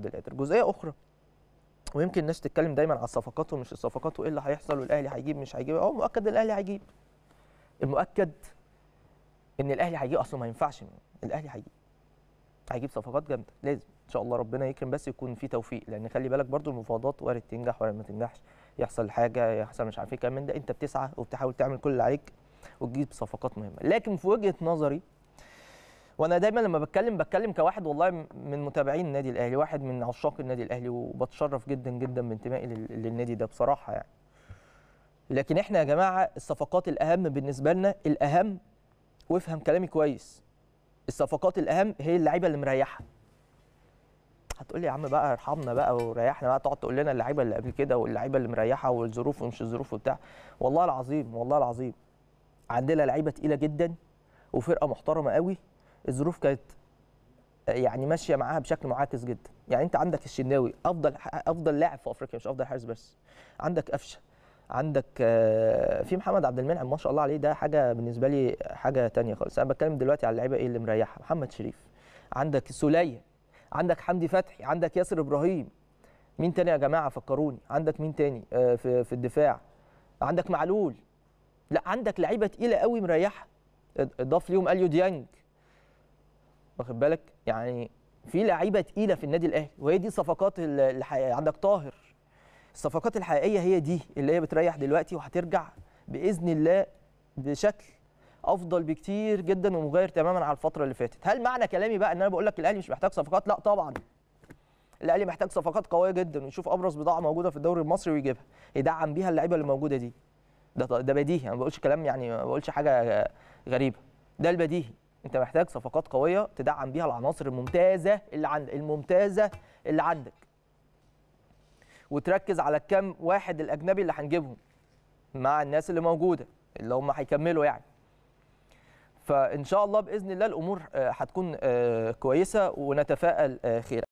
عبد القادر جزئيه اخرى ويمكن الناس تتكلم دايما على الصفقات ومش الصفقات وايه اللي هيحصل والاهلي هيجيب مش هيجيب اه مؤكد الاهلي هيجيب المؤكد ان الاهلي هيجيب اصلا ما ينفعش الاهلي هيجيب هيجيب صفقات جامده لازم ان شاء الله ربنا يكرم بس يكون في توفيق لان خلي بالك برضو المفاوضات وارد تنجح وارد ما تنجحش يحصل حاجه يحصل مش عارف ايه كمان ده انت بتسعى وبتحاول تعمل كل اللي عليك وتجيب صفقات مهمه لكن في وجهه نظري وانا دايما لما بتكلم بتكلم كواحد والله من متابعين النادي الاهلي واحد من عشاق النادي الاهلي وبتشرف جدا جدا بانتمائي للنادي ده بصراحه يعني لكن احنا يا جماعه الصفقات الاهم بالنسبه لنا الاهم وافهم كلامي كويس الصفقات الاهم هي اللعيبه اللي مريحه هتقول لي يا عم بقى ارحمنا بقى وريحنا بقى تقعد تقول لنا اللعيبه اللي قبل كده واللعيبه اللي مريحه والظروف ومش الظروف وبتاع والله العظيم والله العظيم عندنا لعيبه تقيله جدا وفرقه محترمه قوي الظروف كانت آه، يعني ماشيه معاها بشكل معاكس جدا يعني انت عندك الشناوي افضل افضل لاعب في افريقيا مش افضل حارس بس عندك قفشه عندك آه، في محمد عبد المنعم ما شاء الله عليه ده حاجه بالنسبه لي حاجه تانية خالص انا بتكلم دلوقتي على اللعيبه ايه اللي مريحه محمد شريف عندك سوليه عندك حمدي فتحي عندك ياسر ابراهيم مين تاني يا جماعه فكروني عندك مين تاني آه، في في الدفاع عندك معلول لا عندك لعيبه تقيله قوي مريحه اضاف ليهم اليو ديانج واخد بالك يعني في لعيبه تقيله في النادي الاهلي وهي دي الصفقات الحقيقيه عندك طاهر الصفقات الحقيقيه هي دي اللي هي بتريح دلوقتي وهترجع باذن الله بشكل افضل بكتير جدا ومغاير تماما على الفتره اللي فاتت هل معنى كلامي بقى ان انا بقول لك الاهلي مش محتاج صفقات لا طبعا الاهلي محتاج صفقات قويه جدا ويشوف ابرز بضاعه موجوده في الدوري المصري ويجيبها يدعم بيها اللعيبه اللي موجوده دي ده ده بديهي انا ما بقولش كلام يعني ما بقولش حاجه غريبه ده البديهي انت محتاج صفقات قويه تدعم بيها العناصر الممتازه اللي عندك الممتازه اللي عندك وتركز على الكم واحد الاجنبي اللي هنجيبهم مع الناس اللي موجوده اللي هم هيكملوا يعني فان شاء الله باذن الله الامور آه، هتكون آه، كويسه ونتفائل آه، خير